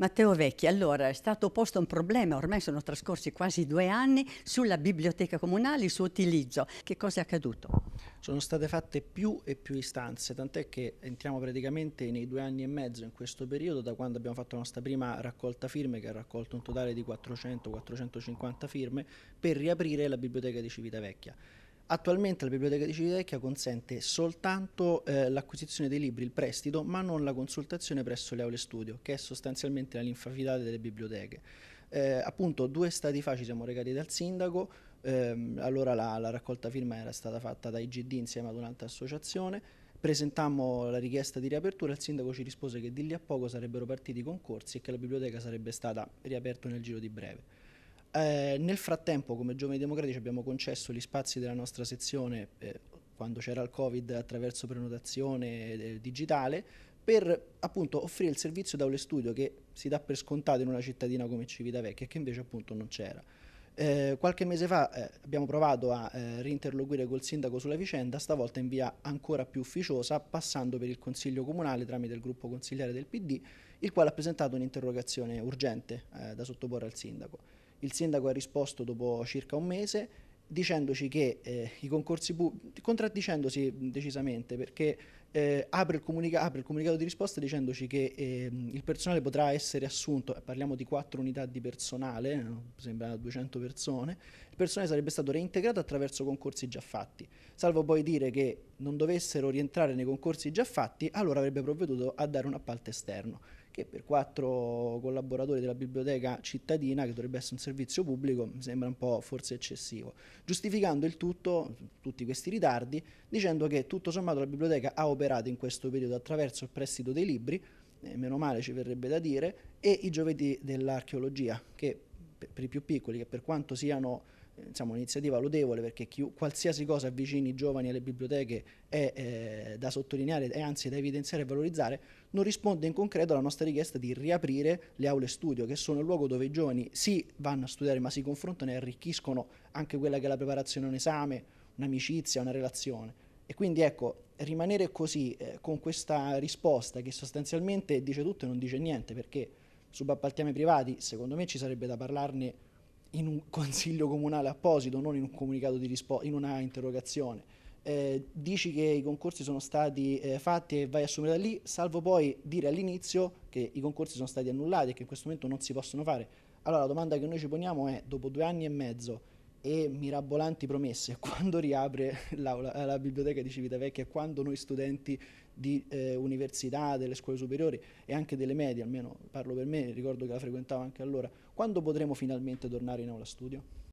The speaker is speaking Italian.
Matteo Vecchi, allora è stato posto un problema, ormai sono trascorsi quasi due anni, sulla biblioteca comunale, il suo utilizzo. Che cosa è accaduto? Sono state fatte più e più istanze, tant'è che entriamo praticamente nei due anni e mezzo in questo periodo, da quando abbiamo fatto la nostra prima raccolta firme, che ha raccolto un totale di 400-450 firme, per riaprire la biblioteca di Civitavecchia. Attualmente la Biblioteca di Civitavecchia consente soltanto eh, l'acquisizione dei libri, il prestito, ma non la consultazione presso le aule studio, che è sostanzialmente la linfa vitale delle biblioteche. Eh, appunto due stati fa ci siamo recati dal sindaco, ehm, allora la, la, raccolta firma era stata fatta da IGD insieme ad un'altra associazione, presentammo la richiesta di riapertura, il sindaco ci rispose che di lì a poco sarebbero partiti i concorsi e che la biblioteca sarebbe stata riaperta nel giro di breve. Eh, nel frattempo, come Giovani Democratici, abbiamo concesso gli spazi della nostra sezione, eh, quando c'era il Covid, attraverso prenotazione eh, digitale, per appunto offrire il servizio da un studio che si dà per scontato in una cittadina come Civitavecchia, che invece appunto non c'era. Eh, qualche mese fa eh, abbiamo provato a eh, reinterloquire col sindaco sulla vicenda, stavolta in via ancora più ufficiosa, passando per il Consiglio Comunale tramite il gruppo consigliere del PD, il quale ha presentato un'interrogazione urgente eh, da sottoporre al sindaco. Il sindaco ha risposto dopo circa un mese dicendoci che eh, i concorsi pubblici, contraddicendosi decisamente perché eh, apre, il apre, il comunicato di risposta dicendoci che ehm, il personale potrà essere assunto, eh, parliamo di 4 unità di personale, eh, sembra 200 persone, il personale sarebbe stato reintegrato attraverso concorsi già fatti, salvo poi dire che non dovessero rientrare nei concorsi già fatti, allora avrebbe provveduto a dare un appalto esterno che per quattro collaboratori della biblioteca cittadina, che dovrebbe essere un servizio pubblico, mi sembra un po' forse eccessivo, giustificando il tutto, tutti questi ritardi, dicendo che tutto sommato la biblioteca ha obbedito operate in questo periodo attraverso il prestito dei libri, eh, meno male ci verrebbe da dire, e i giovedì dell'archeologia, che per i più piccoli, che per quanto siano eh, insomma, un'iniziativa lodevole perché chi, qualsiasi cosa avvicini i giovani alle biblioteche è eh, da sottolineare e anzi da evidenziare e valorizzare, non risponde in concreto alla nostra richiesta di riaprire le aule studio, che sono il luogo dove i giovani si vanno a studiare ma si confrontano e arricchiscono anche quella che è la preparazione a un esame, un'amicizia, una relazione. E quindi ecco, rimanere così eh, con questa risposta che sostanzialmente dice tutto e non dice niente perché subappaltiamo i privati, secondo me ci sarebbe da parlarne in un consiglio comunale apposito, non in un comunicato di risposta, in una interrogazione. Eh, dici che i concorsi sono stati eh, fatti e vai a assumere da lì, salvo poi dire all'inizio che i concorsi sono stati annullati e che in questo momento non si possono fare. Allora la domanda che noi ci poniamo è, dopo due anni e mezzo, e mirabolanti promesse quando riapre la biblioteca di Civitavecchia, quando noi studenti di eh, università, delle scuole superiori e anche delle medie, almeno parlo per me, ricordo che la frequentavo anche allora, quando potremo finalmente tornare in aula studio?